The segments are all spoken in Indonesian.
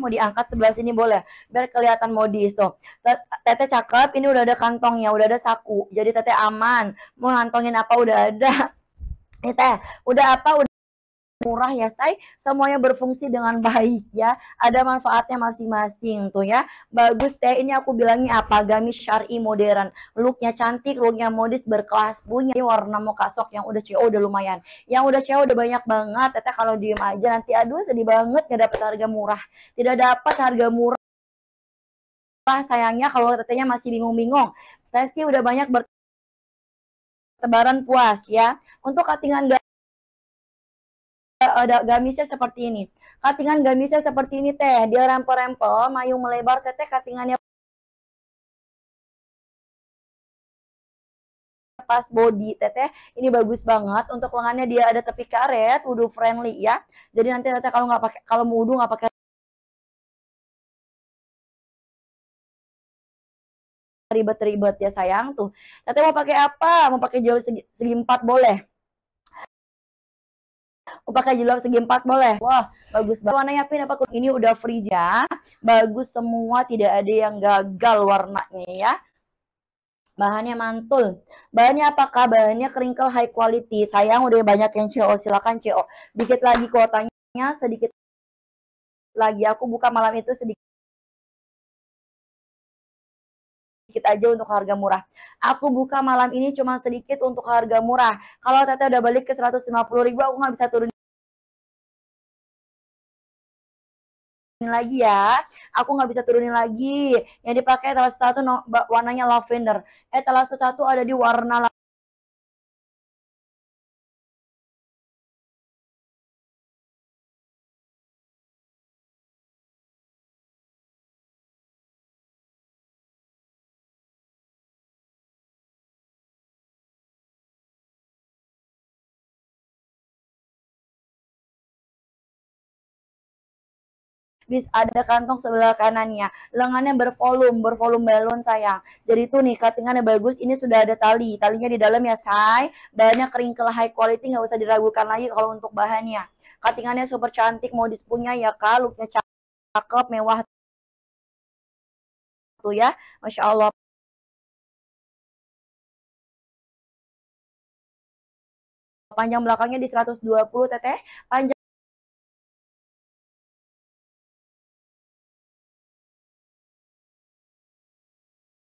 mau diangkat sebelah sini boleh biar kelihatan modis tuh teteh cakep ini udah ada kantongnya udah ada saku jadi teteh aman mau ngantongin apa udah ada ini teh udah apa udah murah ya say semuanya berfungsi dengan baik ya ada manfaatnya masing-masing tuh ya bagus teh ini aku bilangnya apa gamis syari modern looknya cantik looknya modis berkelas punya warna muka sok yang udah CO udah lumayan yang udah CO udah banyak banget teteh kalau diem aja nanti aduh sedih banget nggak dapet harga murah tidak dapat harga murah wah sayangnya kalau tetehnya masih bingung-bingung saya sih udah banyak bertebaran puas ya untuk katingan ada gamisnya seperti ini. Katingan gamisnya seperti ini teh, dia rempel-rempel, mayung melebar teteh katingannya pas body teteh ini bagus banget untuk lengannya dia ada tepi karet wudhu friendly ya jadi nanti teteh kalau nggak pakai kalau mau wudhu nggak pakai ribet-ribet ya sayang tuh teteh mau pakai apa mau pakai jauh segi, segi empat boleh aku pakai jilbab segi empat boleh wah bagus banget warnanya pink apa ini udah free ya bagus semua tidak ada yang gagal warnanya ya bahannya mantul bahannya apakah bahannya keringkel high quality sayang udah banyak yang CO silakan CO dikit lagi kuotanya sedikit lagi aku buka malam itu sedikit sedikit aja untuk harga murah. Aku buka malam ini cuma sedikit untuk harga murah. Kalau Tete udah balik ke 150 ribu, aku nggak bisa turun lagi ya. Aku nggak bisa turunin lagi. Yang dipakai telah satu no, warnanya lavender. Eh telah satu ada di warna bis ada kantong sebelah kanannya lengannya bervolume bervolume balon sayang jadi tuh nih katingannya bagus ini sudah ada tali talinya di dalam ya say bahannya kering ke high quality nggak usah diragukan lagi kalau untuk bahannya Katingannya super cantik mau dispunya ya kak looknya cakep mewah tuh ya masya allah panjang belakangnya di 120 teteh panjang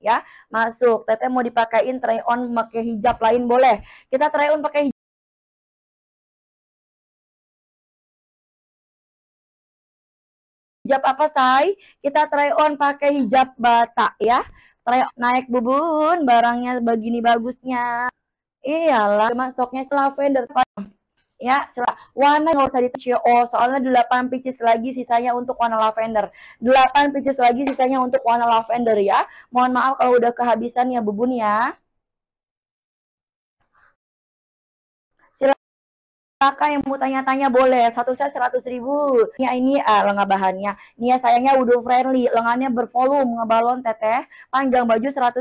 ya masuk teteh mau dipakein try on pakai hijab lain boleh kita try on pakai hijab. apa say kita try on pakai hijab bata ya try on. naik bubun barangnya begini bagusnya iyalah cuma stoknya lavender ya sila warna nggak usah ya Oh, soalnya 8 pieces lagi sisanya untuk warna lavender 8 pieces lagi sisanya untuk warna lavender ya mohon maaf kalau udah kehabisan ya bubun ya Silakan yang mau tanya-tanya boleh, satu set seratus ribu. Ya ini uh, eh, lengan bahannya. Nia ya, sayangnya udah friendly, lengannya bervolume, ngebalon teteh. Panjang baju 130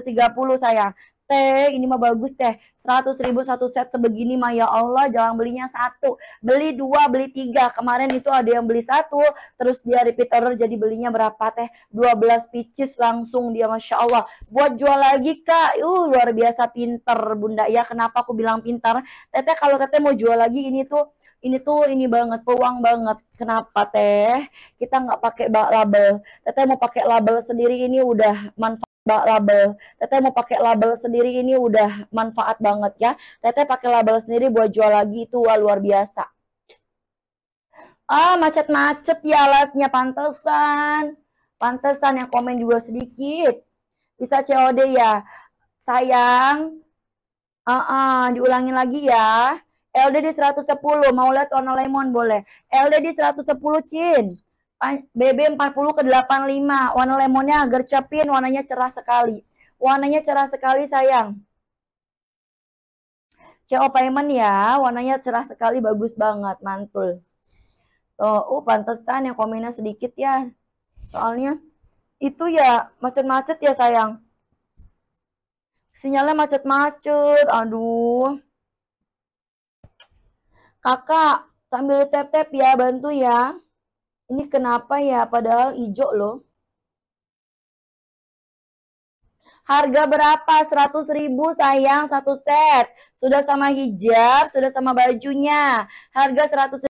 sayang teh ini mah bagus teh 100 ribu satu set sebegini mah ya Allah jangan belinya satu beli dua beli tiga kemarin itu ada yang beli satu terus dia repeat order jadi belinya berapa teh 12 pieces langsung dia Masya Allah buat jual lagi kak uh luar biasa pinter bunda ya kenapa aku bilang pinter teteh kalau teteh mau jual lagi ini tuh ini tuh ini banget peluang banget kenapa teh kita nggak pakai label teteh mau pakai label sendiri ini udah manfaat label teteh mau pakai label sendiri ini udah manfaat banget ya teteh pakai label sendiri buat jual lagi itu wah, luar biasa ah macet-macet ya live-nya pantesan pantesan yang komen juga sedikit bisa COD ya sayang uh -uh, diulangin lagi ya LD di 110 mau lihat warna lemon boleh LD di 110 Cin BB 40 ke 85. Warna lemonnya gercepin, warnanya cerah sekali. Warnanya cerah sekali sayang. CO payment ya, warnanya cerah sekali, bagus banget, mantul. Tuh, uh, pantesan yang komennya sedikit ya. Soalnya itu ya macet-macet ya sayang. Sinyalnya macet-macet, aduh. Kakak, sambil tap ya, bantu ya. Ini kenapa ya? Padahal hijau loh. Harga berapa? 100 ribu sayang satu set. Sudah sama hijab, sudah sama bajunya. Harga 100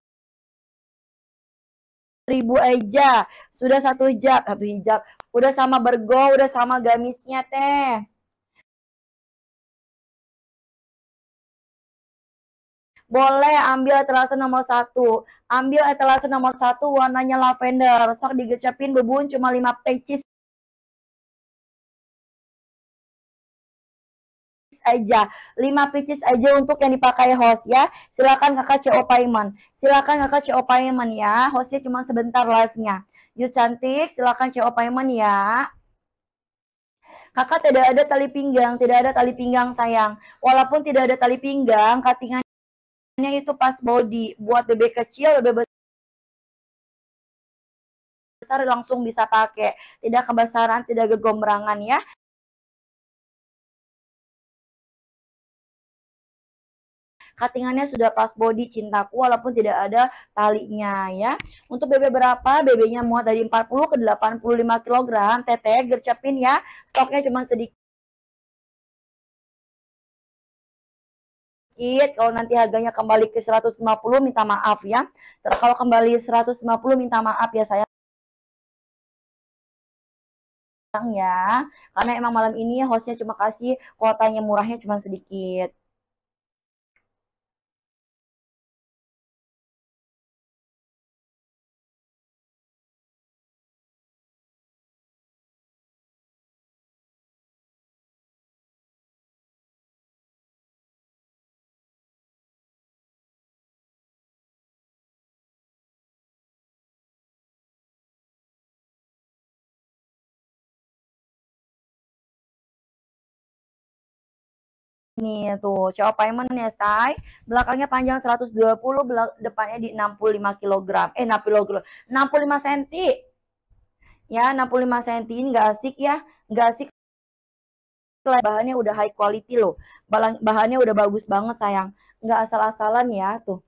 ribu aja. Sudah satu hijab, satu hijab. Udah sama bergo, udah sama gamisnya teh. boleh ambil etalase nomor satu. Ambil etalase nomor satu warnanya lavender. Sok digecepin bebun cuma 5 pages aja, 5 pieces aja untuk yang dipakai host ya. Silakan Kakak CO payment Silakan Kakak CO payment ya. Hostnya cuma sebentar live-nya. Yuk cantik, silakan CO payment ya. Kakak tidak ada tali pinggang, tidak ada tali pinggang sayang. Walaupun tidak ada tali pinggang, katingan Biasanya itu pas mau buat bebek kecil, bebek besar langsung bisa pakai. Tidak kebesaran, tidak kegombrangan ya. Katingannya sudah pas body cintaku walaupun tidak ada talinya ya. Untuk bebek berapa? bebeknya muat dari 40 ke 85 kg. Teteh gercepin ya. Stoknya cuma sedikit. sedikit. Kalau nanti harganya kembali ke 150 minta maaf ya. Kalau kembali 150 minta maaf ya saya ya karena emang malam ini hostnya cuma kasih kuotanya murahnya cuma sedikit Nih tuh, cowok payment ya, say. Belakangnya panjang 120, belak depannya di 65 kg. Eh, 60 kg. 65 cm. Ya, 65 cm ini nggak asik ya. Nggak asik. Bahannya udah high quality loh. Bahannya udah bagus banget, sayang. Nggak asal-asalan ya, tuh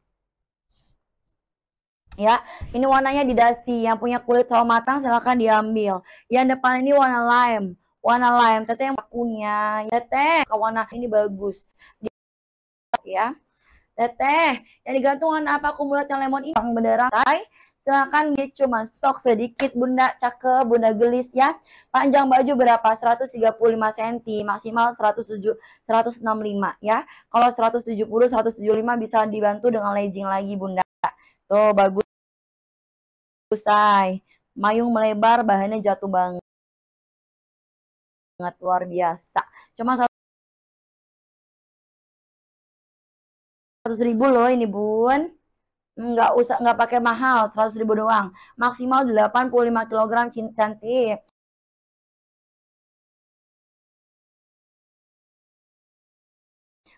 ya. Ini warnanya di dusty. Yang punya kulit sawo matang silahkan diambil. Yang depan ini warna lime warna lime teteh yang akunya teteh ya, teh warna ini bagus ya teteh yang digantungan apa kumulatnya lemon ini yang beneran say silakan cuma stok sedikit bunda cakep bunda gelis ya panjang baju berapa 135 cm maksimal 107 165 ya kalau 170 175 bisa dibantu dengan legging lagi bunda tuh bagus say mayung melebar bahannya jatuh banget banget luar biasa cuma satu seratus ribu loh ini bun nggak usah nggak pakai mahal seratus ribu doang maksimal 85 kg cantik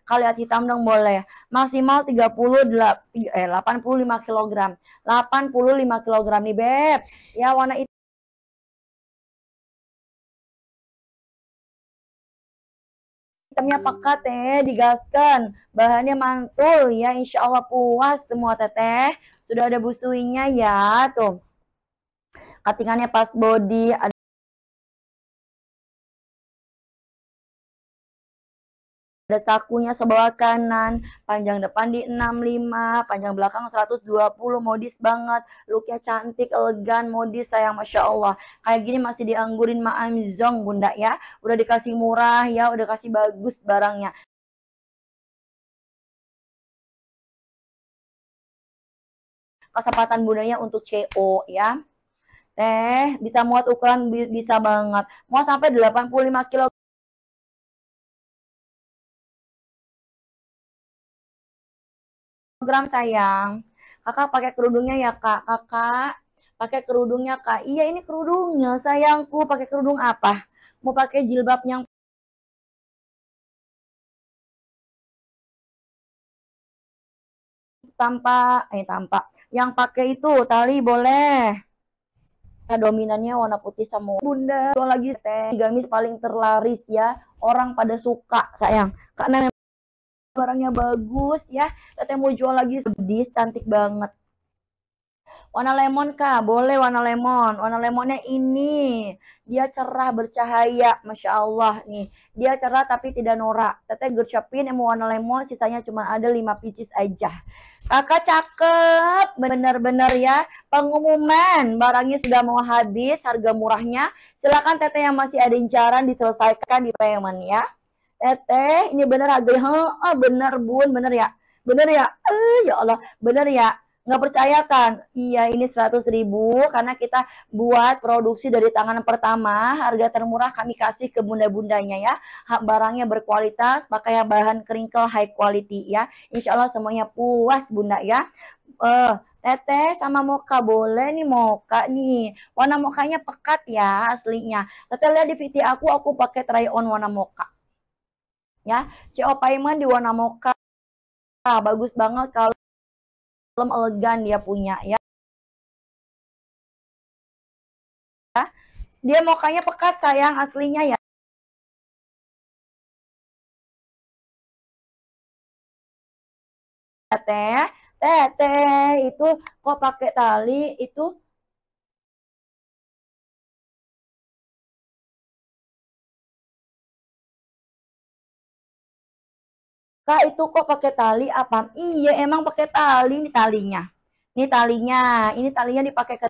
kalau lihat hitam dong boleh maksimal 30 eh, 85 kg 85 kg nih beb ya warna itu hitamnya pekat teh digaskan bahannya mantul ya insya Allah puas semua teteh sudah ada busuinya ya tuh katingannya pas body ada sakunya sebelah kanan, panjang depan di 65, panjang belakang 120, modis banget, looknya cantik, elegan, modis sayang Masya Allah. Kayak gini masih dianggurin Ma'am Zong bunda ya, udah dikasih murah ya, udah kasih bagus barangnya. kesempatan bundanya untuk CO ya. Teh bisa muat ukuran bisa banget. Muat sampai 85 kg program sayang. Kakak pakai kerudungnya ya kak. Kakak pakai kerudungnya kak. Iya ini kerudungnya sayangku. Pakai kerudung apa? Mau pakai jilbab yang tampak eh tampak yang pakai itu tali boleh nah, dominannya warna putih semua bunda lagi teh gamis paling terlaris ya orang pada suka sayang karena barangnya bagus ya. Teteh mau jual lagi sedih, cantik banget. Warna lemon kak, boleh warna lemon. Warna lemonnya ini, dia cerah bercahaya, masya Allah nih. Dia cerah tapi tidak norak. Teteh gercepin emang warna lemon, sisanya cuma ada 5 picis aja. Kakak cakep, bener-bener ya. Pengumuman, barangnya sudah mau habis, harga murahnya. silahkan teteh yang masih ada incaran diselesaikan di payment ya. Teteh, eh, ini bener agak ya, oh, ah, bener bun, bener ya. Bener ya? Eh, ya Allah, bener ya? Nggak percaya kan? Iya, ini 100 ribu karena kita buat produksi dari tangan pertama. Harga termurah kami kasih ke bunda-bundanya ya. Barangnya berkualitas, pakai bahan keringkel high quality ya. Insya Allah semuanya puas bunda ya. Eh, Teteh sama Moka boleh nih Moka nih. Warna Mokanya pekat ya aslinya. Teteh lihat di video aku, aku pakai try on warna Moka ya. CO Payment di warna mocha. Bagus banget kalau kalem elegan dia punya ya. Dia mokanya pekat sayang aslinya ya. Teh, teh, teh itu kok pakai tali itu Kak itu kok pakai tali apa? Iya emang pakai tali ini talinya. Ini talinya, ini talinya dipakai ke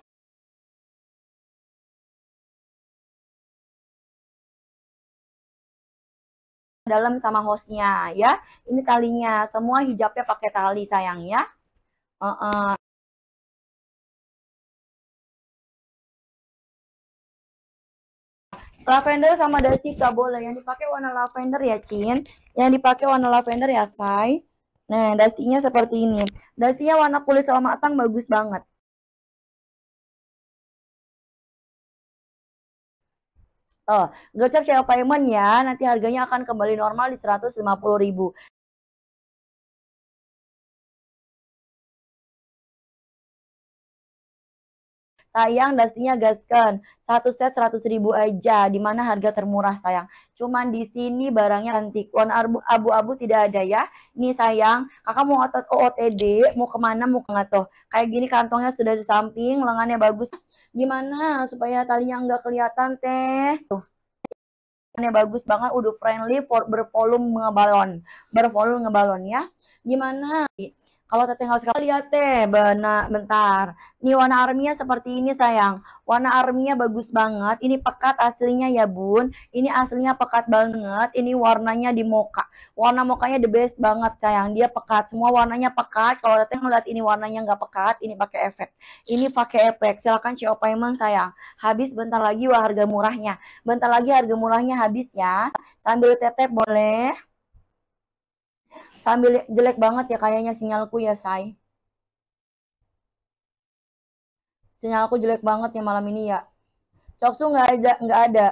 dalam sama hostnya ya. Ini talinya, semua hijabnya pakai tali sayang ya. Uh -uh. Lavender sama gak boleh. Yang dipakai warna lavender ya, Cin. Yang dipakai warna lavender ya, Sai. Nah, dasinya seperti ini. Dasinya warna kulit sama matang bagus banget. Oh, gocap cewek payment ya, nanti harganya akan kembali normal di 150 ribu. Sayang dasinya gaskan. Satu set 100 ribu aja. Di mana harga termurah sayang. Cuman di sini barangnya cantik. Warna abu-abu tidak ada ya. ini sayang, kakak mau otot OOTD, oh, mau kemana, mau nggak tuh. Kayak gini kantongnya sudah di samping, lengannya bagus. Gimana supaya talinya nggak kelihatan teh? Tuh. Ini bagus banget, udah friendly, for, bervolume ngebalon. Bervolume ngebalon ya. Gimana? Kalau teteh harus lihat teh, benar bentar. Ini warna arminya seperti ini sayang. Warna arminya bagus banget. Ini pekat aslinya ya bun. Ini aslinya pekat banget. Ini warnanya di moka. Warna mokanya the best banget sayang. Dia pekat. Semua warnanya pekat. Kalau teteh ngeliat ini warnanya nggak pekat, ini pakai efek. Ini pakai efek. Silahkan show payment sayang. Habis bentar lagi wah harga murahnya. Bentar lagi harga murahnya habis ya. Sambil teteh boleh. Sambil jelek banget ya kayaknya sinyalku ya, Say. Sinyalku jelek banget ya malam ini ya. Coksu nggak ada, nggak ada.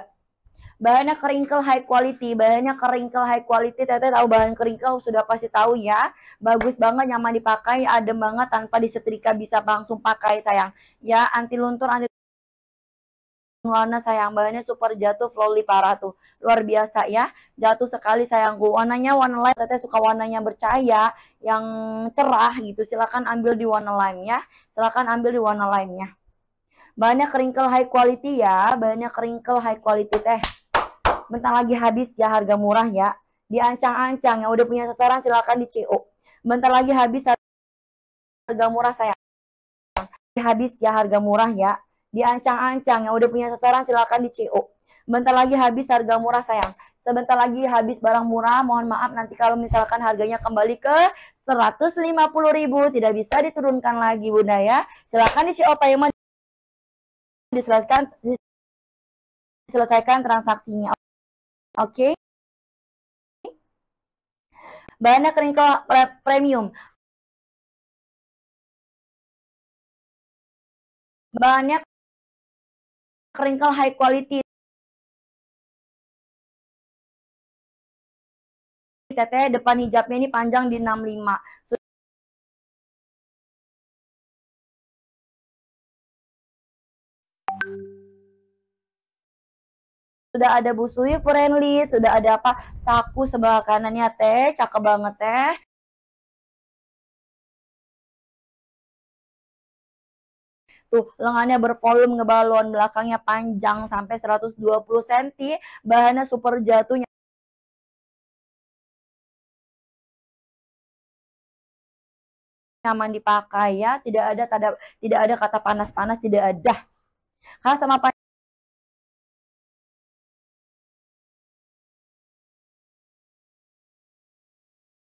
Bahannya keringkel high quality, bahannya keringkel high quality. Teteh tahu bahan keringkel sudah pasti tahu ya. Bagus banget, nyaman dipakai, adem banget tanpa disetrika bisa langsung pakai sayang. Ya anti luntur, anti warna sayang bahannya super jatuh flowly parah tuh luar biasa ya jatuh sekali sayangku warnanya warna lime teteh suka warnanya bercahaya yang cerah gitu silahkan ambil di warna lime ya silahkan ambil di warna lime nya bahannya keringkel high quality ya bahannya keringkel high quality teh bentar lagi habis ya harga murah ya diancang-ancang yang udah punya sasaran silahkan di CO bentar lagi habis harga murah saya habis ya harga murah ya diancang-ancang yang udah punya sasaran silakan di CO bentar lagi habis harga murah sayang sebentar lagi habis barang murah mohon maaf nanti kalau misalkan harganya kembali ke 150.000 tidak bisa diturunkan lagi bunda ya silakan di CO payment diselesaikan diselesaikan transaksinya oke okay? Banyak kering premium banyak kerinkel high quality teteh depan hijabnya ini panjang di 65 sudah ada busui friendly sudah ada apa saku sebelah kanannya teh cakep banget teh Tuh, gitu. lengannya bervolume, ngebalon, belakangnya panjang sampai 120 cm, bahannya super jatuhnya. nyaman dipakai ya tidak ada tada, tidak ada kata panas-panas tidak ada khas sama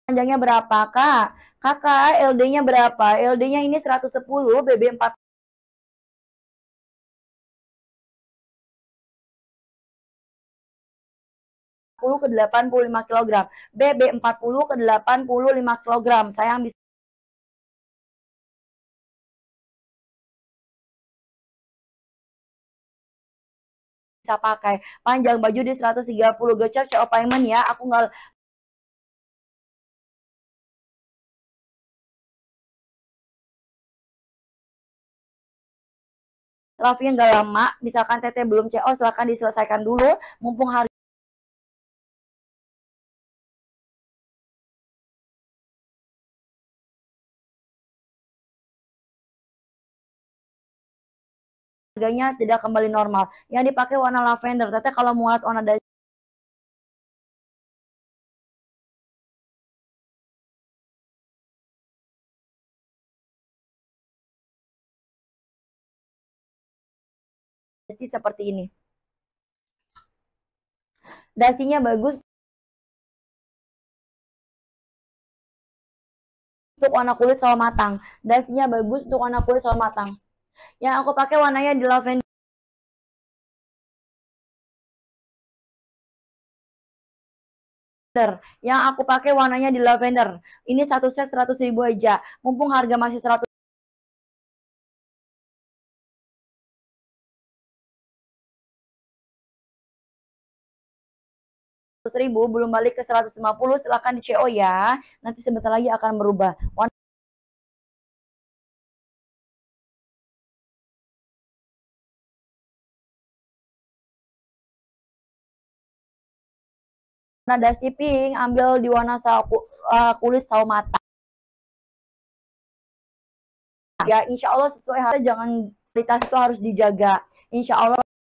panjangnya berapa kak kakak LD-nya berapa LD-nya ini 110 BB 4 ke 85 kg. BB 40 ke 85 kg. yang bisa bisa pakai panjang baju di 130 gocap CO payment ya aku nggak love yang nggak lama, misalkan teteh belum CO, silahkan diselesaikan dulu, mumpung hari harganya tidak kembali normal. Yang dipakai warna lavender. Teteh kalau muat warna dari seperti ini. Dasinya bagus, untuk warna kulit selamatang matang. Dasinya bagus untuk warna kulit selamatang matang. Yang aku pakai warnanya di lavender. Yang aku pakai warnanya di lavender. Ini satu set 100 ribu aja. Mumpung harga masih 100 ribu belum balik ke 150 silahkan di CO ya nanti sebentar lagi akan berubah nada pink ambil di warna sawo, uh, eh, kulit sawo mata ya insya Allah sesuai harga jangan kualitas itu harus dijaga insya Allah